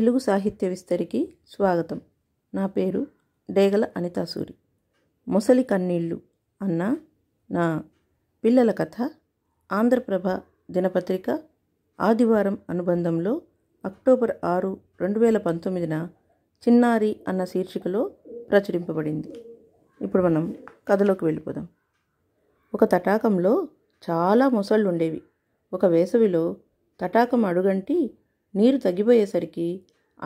తెలుగు సాహిత్య విస్తరికి స్వాగతం నా పేరు డేగల అనితాసూరి ముసలి కన్నీళ్ళు అన్న నా పిల్లల కథ ఆంధ్రప్రభ దినపత్రిక ఆదివారం అనుబంధంలో అక్టోబర్ ఆరు రెండు వేల పంతొమ్మిదిన చిన్నారి అన్న శీర్షికలో ప్రచురింపబడింది ఇప్పుడు మనం కథలోకి వెళ్ళిపోదాం ఒక తటాకంలో చాలా మొసళ్ళు ఉండేవి ఒక వేసవిలో తటాకం అడుగంటి నీరు తగ్గిపోయేసరికి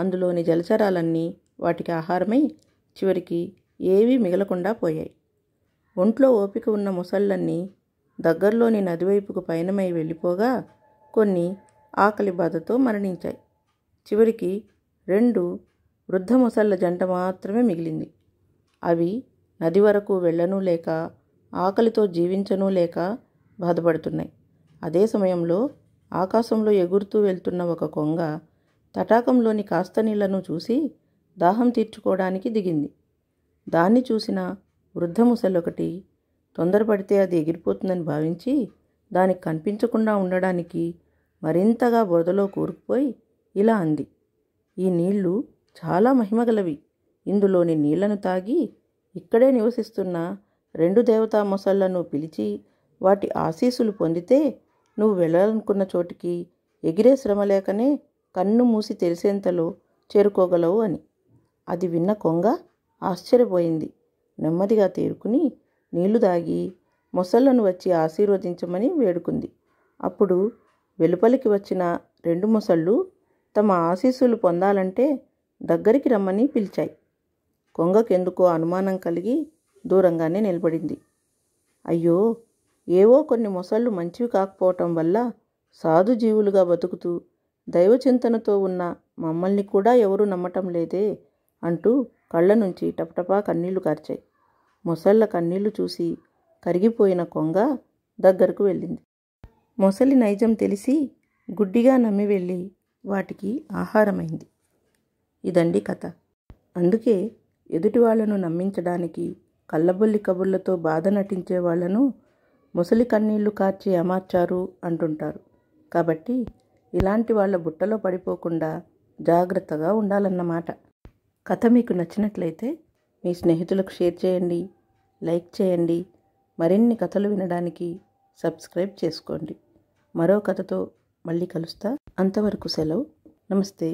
అందులోని జలచరాలన్నీ వాటికి ఆహారమై చివరికి ఏవీ మిగలకుండా పోయాయి ఒంట్లో ఓపిక ఉన్న ముసళ్ళన్నీ దగ్గరలోని నదివైపుకు పయనమై వెళ్ళిపోగా కొన్ని ఆకలి బాధతో మరణించాయి చివరికి రెండు వృద్ధ ముసళ్ళ జంట మాత్రమే మిగిలింది అవి నది వరకు వెళ్ళను లేక ఆకలితో జీవించను లేక బాధపడుతున్నాయి అదే సమయంలో ఆకాశంలో ఎగురుతూ వెళ్తున్న ఒక కొంగ తటాకంలోని కాస్త నీళ్లను చూసి దాహం తీర్చుకోవడానికి దిగింది దాన్ని చూసిన వృద్ధ ముసలొకటి తొందరపడితే అది ఎగిరిపోతుందని భావించి దానికి కనిపించకుండా ఉండడానికి మరింతగా బురదలో కూరుకుపోయి ఇలా అంది ఈ నీళ్లు చాలా మహిమగలవి ఇందులోని నీళ్లను తాగి ఇక్కడే నివసిస్తున్న రెండు దేవతా మొసళ్లను పిలిచి వాటి ఆశీస్సులు పొందితే నువ్వు వెళ్ళాలనుకున్న చోటికి ఎగిరే శ్రమ లేకనే కన్ను మూసి తెలిసేంతలో చేరుకోగలవు అని అది విన్న కొంగ ఆశ్చర్యపోయింది నెమ్మదిగా తేరుకుని నీళ్లు దాగి మొసళ్లను వచ్చి ఆశీర్వదించమని వేడుకుంది అప్పుడు వెలుపలికి వచ్చిన రెండు మొసళ్ళు తమ ఆశీస్సులు పొందాలంటే దగ్గరికి రమ్మని పిలిచాయి కొంగకెందుకో అనుమానం కలిగి దూరంగానే నిలబడింది అయ్యో ఏవో కొన్ని మొసళ్ళు మంచివి కాకపోవటం వల్ల సాధుజీవులుగా బతుకుతూ దైవచింతనతో ఉన్న మమ్మల్ని కూడా ఎవరూ నమ్మటం లేదే అంటూ కళ్ళ నుంచి టపటపా కన్నీళ్లు కార్చాయి మొసళ్ళ కన్నీళ్లు చూసి కరిగిపోయిన కొంగ దగ్గరకు వెళ్ళింది మొసలి నైజం తెలిసి గుడ్డిగా నమ్మి వెళ్ళి వాటికి ఆహారమైంది ఇదండి కథ అందుకే ఎదుటి వాళ్లను నమ్మించడానికి కళ్ళబొల్లి కబుర్లతో బాధ నటించే వాళ్లను ముసలి కన్నీళ్లు కార్చి అమార్చారు అంటుంటారు కాబట్టి ఇలాంటి వాళ్ళ బుట్టలో పడిపోకుండా జాగ్రత్తగా ఉండాలన్నమాట కథ మీకు నచ్చినట్లయితే మీ స్నేహితులకు షేర్ చేయండి లైక్ చేయండి మరిన్ని కథలు వినడానికి సబ్స్క్రైబ్ చేసుకోండి మరో కథతో మళ్ళీ కలుస్తా అంతవరకు సెలవు నమస్తే